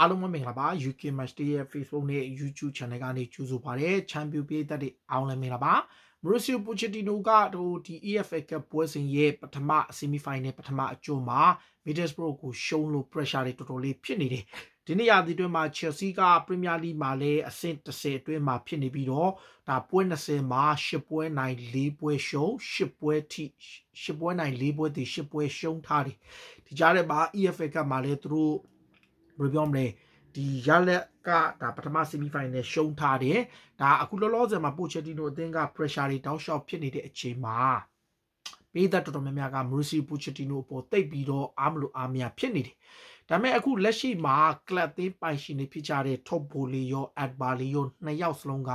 အားလုံးပဲမင်္ဂလာပါ UK Match Day ရဲ့ Facebook နဲ့ YouTube Channel ကနေကြိုဆိုပါရစေ။ Champion ပြည်သက်တွေအားလုံးမင်္ဂလာပါ။ Mauricio Pochettino ကတို့ဒီ EFA Cup ပွဲစဉ်ရဲ့ပထမ semi-final ပထမအကျိုးမှာ Middlesbrough ကိုရှုံးလို့ pressure တွေတော်တော်လေးဖြစ်နေတယ်။ဒီနေ့ရာသီတွင်းမှာ Chelsea က Premier League မှာလည်းအဆင့်30အတွင်းမှာဖြစ်နေပြီးတော့ဒါပွဲ20မှာ10ပွဲနိုင်4ပွဲရှုံး10ပွဲထိ10ပွဲနိုင်4ပွဲထိ10ပွဲရှုံးထားတယ်။ဒီကြားထဲမှာ EFA Cup မှာလည်းသူတို့ဘယ်လိုပြောမလဲဒီရလက်ကဒါပထမ semi final ရှုံးထားတယ်ဒါအခုလောလောဆယ်မှာ Pochettino အသင်းက pressure တွေတောက်လျှောက်ဖြစ်နေတဲ့အချိန်မှာပေးသက်တော်တော်များများက Mauricio Pochettino အပေါ်တိတ်ပြီးတော့အားမလို့အားမရဖြစ်နေတယ်ဒါပေမဲ့အခုလက်ရှိမှာ club သင်းပိုင်ရှင်တွေဖြစ်ကြတဲ့ Top Boli ရော Adbali ရောနှစ်ယောက်စလုံးက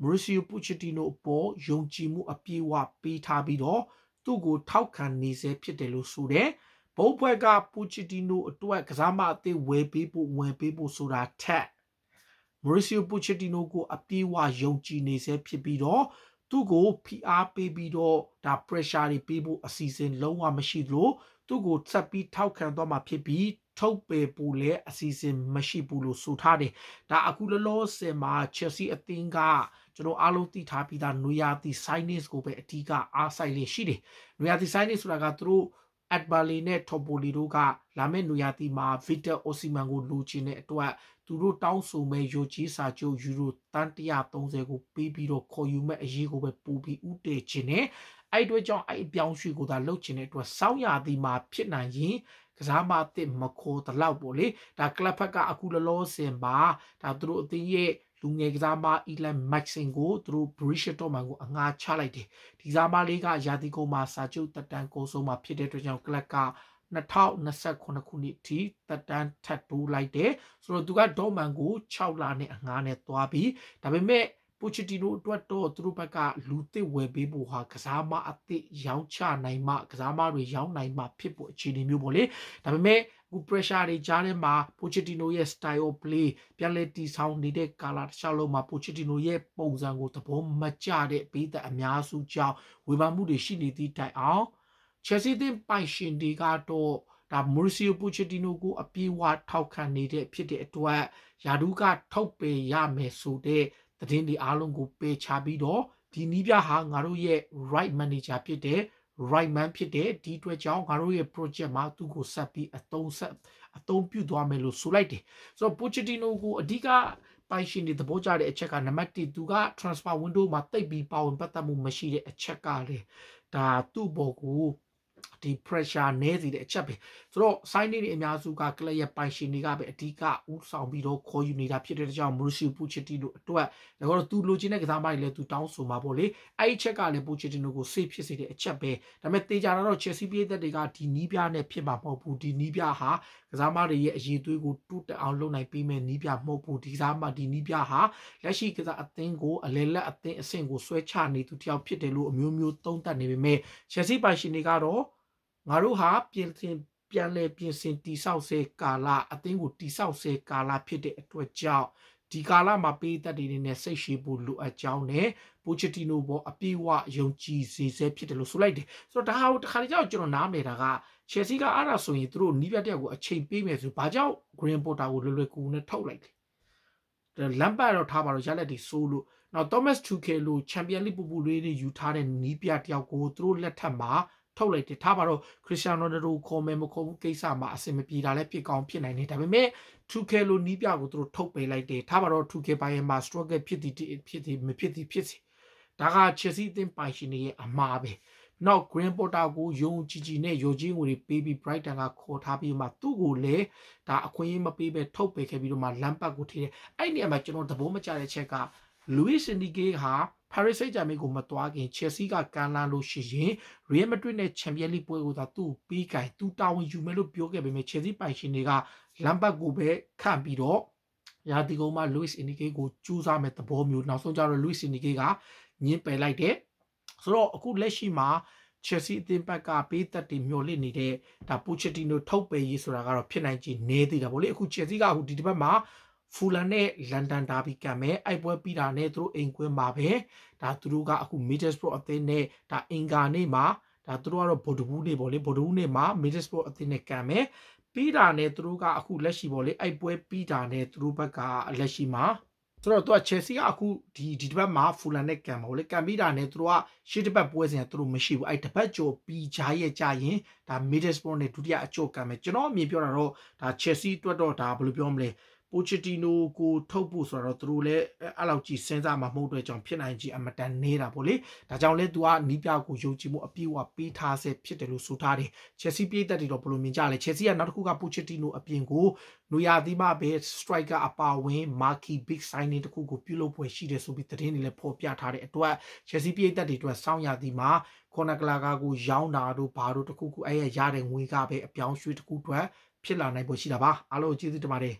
Mauricio Pochettino အပေါ်ယုံကြည်မှုအပြည့်အဝပေးထားပြီးတော့သူ့ကိုထောက်ခံနေစေဖြစ်တယ်လို့ဆိုတယ်ဘုတ်ဖွဲ့ကပူချီတီနိုအတွက်ကစားမအသေးဝယ်ပေးဖို့ဝယ်ပေးဖို့ဆိုတာထက်မိုရီစီယိုပူချီတီနိုကို အပြေးဝယုံကြည်နေစေဖြစ်ပြီးတော့သူ့ကိုဖိအားပေးပြီးတော့ဒါ pressure တွေပေးဖို့အစီအစဉ်လုံးဝမရှိလို့သူ့ကိုဆက်ပြီးထောက်ခံတော့မှာဖြစ်ပြီးထုတ်ပယ်ဖို့လည်းအစီအစဉ်မရှိဘူးလို့ဆိုထားတယ်။ဒါအခုလောလောဆယ်မှာ Chelsea အသင်းကကျွန်တော်အားလုံးသိထားပြီးသားနွေရာသီ signings ကိုပဲအဓိကအားစိုက်လေးရှိတယ်။နွေရာသီ signings ဆိုတာကသူတို့အက်ဘာလီနဲ့ထော်ပိုလီတို့ကလာမယ့်နွေရာသီမှာဗီတာအိုစီမန်ကိုလိုချင်တဲ့အတွက်သူတို့တောင်းဆိုမဲ့ယိုကြီးစာချုပ်ယူရိုတန်130ကိုပေးပြီးတော့ခေါ်ယူမဲ့အရေးကိုပဲပူပြီးဥတည်ခြင်းနဲ့အဲ့အတွက်ကြောင့်အဲ့အပြောင်းရွှေ့ကိုသာလှုပ်ခြင်းတဲ့အတွက်စောင်းရာသီမှာဖြစ်နိုင်ရင်ကစားမအစ်စ်မခေါ်တလောက်ပေါ့လေဒါကလပ်ဘက်က အခုလောလောဆင်ပါဒါသူတို့အသင်းရဲ့လူငယ်ကစားမအီလန်မက်ဆင်ကိုသူတို့ British တော့မှကိုအငှားချလိုက်တယ်ဒီကစားမလေးကရာသီကုန်မှာစာချုပ်တက်တန်းကိုဆုံးမှာဖြစ်တဲ့အတွက်ကြောင့်ကလပ်က2029ခုနှစ်ထိတက်တန်းထပ်တိုးလိုက်တယ်ဆိုတော့သူကဒေါ်မန်ကို6လနဲ့အငှားနဲ့သွားပြီးဒါပေမဲ့ပိုချတီနိုအတွက်တော့သူတို့ဘက်ကလူသစ်ဝယ်ပေးဖို့ဟာကစားမအသစ်ရောင်းချနိုင်မှကစားမတွေရောင်းနိုင်မှ ဖြစ်ဖို့အခြေအနေမျိုးပေါ့လေဒါပေမဲ့အခု pressure တွေကြားထဲမှာ Pochettino ရဲ့ style of play ပြန်လဲတည်ဆောင်းနေတဲ့ကာလာတစ်လျှောက်လုံးမှာ Pochettino ရဲ့ပုံစံကိုသဘောမကျတဲ့ပေးသက်အများစုကြောင့်ဝေဖန်မှုတွေရှိနေသည့်တိုင်အောင် Chelsea သင်းပိုင်ရှင်တွေကတော့ဒါ Mauricio Pochettino ကိုအပြေးဝထောက်ခံနေတဲ့ဖြစ်တဲ့အတွက်ယာဒူးကထုတ်ပယ်ရမယ်ဆိုတဲ့သတင်းတွေအားလုံးကိုပယ်ချပြီးတော့ဒီနီးပြဟာငါတို့ရဲ့ right manager ဖြစ်တဲ့ right man ဖြစ်တဲ့ဒီအတွက်ကြောင့်ငါတို့ရဲ့ project မှာသူ့ကိုဆက်ပြီးအသုံးဆက်အသုံးပြုသွားမယ်လို့ဆိုလိုက်တယ်ဆိုတော့ Pochettino ကိုအဓိကပိုင်ရှင်တွေသဘောကျတဲ့အချက်ကနံပါတ်1သူက transfer window မှာတိတ်ပြီးပါဝင်ပတ်သက်မှုမရှိတဲ့အချက်ကလေဒါသူ့ဘောကိုဒီ pressure နည်းစေတဲ့အချက်ပဲဆိုတော့ sign တွေအများစုကကလပ်ရဲ့ပိုင်ရှင်တွေကပဲအဓိကဦးဆောင်ပြီးတော့ခေါ်ယူနေတာဖြစ်တဲ့ကြောင့် Mauricio Pochettino အတွက်ဒါကတော့သူလိုချင်တဲ့ကစားမိုင်းလည်းသူတောင်းဆိုမှာပေါ့လေအဲ့ဒီချက်ကလည်း Pochettino ကို save ဖြစ်စေတဲ့အချက်ပဲဒါပေမဲ့တေချာတော့ Chelsea ပြည်သက်တွေကဒီနီးပြားနဲ့ဖြစ်မှာမဟုတ်ဘူးဒီနီးပြားဟာကစားမတွေရဲ့အရေးသွေးကိုတူးတက်အောင်လုပ်နိုင်ပြီးမဲ့နီးပြမှုတ်ဖို့ဒီစားမဒီနီးပြဟာလက်ရှိကစားအသင်းကိုအလဲလက်အသင်းအဆင့်ကိုဆွဲချနေသူတယောက်ဖြစ်တယ်လို့အမျိုးမျိုးသုံးသပ်နေပေမဲ့ရှယ်စီပိုင်ရှင်တွေကတော့ငါတို့ဟာပြင်ဆင်ပြန်လဲပြင်ဆင်တိဆောက်စေကာလအသင်းကိုတိဆောက်စေကာလဖြစ်တဲ့အတွက်ကြောင့်ဒီကာလမှာပေးသက်တွေနဲ့စိတ်ရှိဖို့လိုအပ်ကြောင်းနဲ့ပိုချက်တီနိုပေါ်အပြေဝယုံကြည်စေစေဖြစ်တယ်လို့ဆိုလိုက်တယ်ဆိုတော့ဒါဟာတခါတလေကြောင့်ကျွန်တော်နားမလည်တာက Chelsea ကအဲ့ဒါဆိုရင်သူတို့နီးပြတ်တက်ကိုအချိန်ပေးမယ်ဆိုဘာကြောင့် Green Potter ကိုလွယ်လွယ်ကူကူနဲ့ထုတ်လိုက်လဲလမ်ပါတော့ထားပါတော့ရလက်တွေဆိုးလို့နောက် Thomas Tuchel လို့ Champions League ပူပူလေးတွေယူထားတဲ့နီးပြတ်တယောက်ကိုသူတို့လက်ထက်မှာထုတ်လိုက်တယ်ထားပါတော့ခရစ်စတီယာနိုရိုဒိုခေါ်မယ်မခေါ်ဘူးကိစ္စမှာအဆင်မပြေတာလည်းဖြစ်ကောင်းဖြစ်နိုင်တယ်ဒါပေမဲ့ 2K လိုနီးပြကိုသူတို့ထုတ်ပေးလိုက်တယ်ထားပါတော့ 2K ဘိုင်ယန်မှာ struggle ဖြစ်သည်ဖြစ်သည်မဖြစ်သည်ဖြစ်စီဒါက Chelsea အသင်းပိုင်ရှင်ရဲ့အမှားပဲနောက် Green Potter ကိုယုံကြည်ကြည်နဲ့ယိုကြီးငွေတွေပေးပြီး Brighton ကခေါ်ထားပြီးမှသူ့ကိုလည်းဒါအခွင့်အရေးမပေးဘဲထုတ်ပေးခဲ့ပြီးတော့မှ Lampard ကိုထိတယ်အဲ့ဒီနေရာမှာကျွန်တော်သဘောမကျတဲ့ချက်က Luis Enrique ဟာပါရစ်စိတ်ကြမိကိုမသွားခင်ချယ်ဆီကကမ်းလာလို့ရှိရင်ရီယယ်မက်ဒရစ်နဲ့ချန်ပီယံလိပွဲကိုသာသူ့ပြီးကင်သူတာဝန်ယူမယ်လို့ပြောခဲ့ပေမဲ့ချယ်ဆီပိုင်ရှင်တွေကလမ်ဘတ်ကိုပဲခန့်ပြီးတော့ရာသီကုန်းမှာလူးစ်အင်နီကေကိုကြိုးစားမဲ့သဘောမျိုး နောက်ဆုံးကျတော့လူးစ်အင်နီကေကညင်းပယ်လိုက်တယ်ဆိုတော့အခုလက်ရှိမှာ Chelsea အသင်းဘက်ကပေးသက်တည်မျှော်လင့်နေတဲ့ဒါ Pochettino ထုတ်ပယ်ရေးဆိုတာကတော့ဖြစ်နိုင်ချေနေသေးတာဗောလေအခု Chelsea ကအခုဒီတစ်ပတ်မှာဖူလန်နဲ့လန်ဒန်ဒါဘီကံပဲအိုက်ပွဲပြီးတာနဲ့သူတို့အိမ်ကွင်းမှာပဲဒါသူတို့ကအခု Middlesbrough အသင်းနဲ့ဒါအင်္ဂါနေ့မှာဒါသူတို့ကတော့ဗိုလ်တဘူးနေပေါ့လေဗိုလ်တဘူးနေမှာ Middlesbrough အသင်းနဲ့ကံပဲပြီးတာနဲ့သူတို့ကအခုလက်ရှိပေါ့လေအိုက်ပွဲပြီးတာနဲ့သူတို့ဘက်ကလက်ရှိမှာဆိုတော့သူက Chelsea ကအခုဒီဒီတစ်ပတ်မှာ Fulham နဲ့ကံပါဘူးလေကံပြီးတာနဲ့သူတို့ကရှစ်တစ်ပတ်ပွဲစဉ်ကသူတို့မရှိဘူးအဲ့တစ်ပတ်ကျော်ပြီးကြရဲ့ကြရင်ဒါ Middlesbrough နဲ့ဒုတိယအကျော်ကံပဲကျွန်တော်အမြင်ပြောတာတော့ဒါ Chelsea အတွက်တော့ဒါဘယ်လိုပြောမလဲပိုချတီနိုကိုထုတ်ဖို့ဆိုတော့သူတို့လည်းအဲ့လောက်ကြီးစဉ်းစားမှာမဟုတ်တဲ့ကြောင့်ဖြစ်နိုင်ကြီးအမတန်နေတာပေါ့လေဒါကြောင့်လဲသူကနီးပြကိုယုံကြည်မှုအပြည့်အဝပေးထားဆဲဖြစ်တယ်လို့ဆိုထားတယ်ချက်စီပြည်သက်တွေတော့ဘယ်လိုမြင်ကြလဲချက်စီကနောက်တစ်ခုကပိုချတီနိုအပြင်ကိုနူယာသီမပဲ striker အပါဝင် marquee big signing တခုကိုပြုလုပ်ပွဲရှိတယ်ဆိုပြီးသတင်းတွေလည်းဖော်ပြထားတဲ့အတွက်ချက်စီပြည်သက်တွေအတွက်စောင့်ရသည်မှာခေါနကလာကာကိုရောင်းတာတို့ဘာတို့တခုခုအဲ့ရရတဲ့ငွေကပဲအပြောင်းရွှေ့တခုအတွက်ဖြစ်လာနိုင်ဖို့ရှိတာပါအားလုံးကျေးဇူးတင်ပါတယ်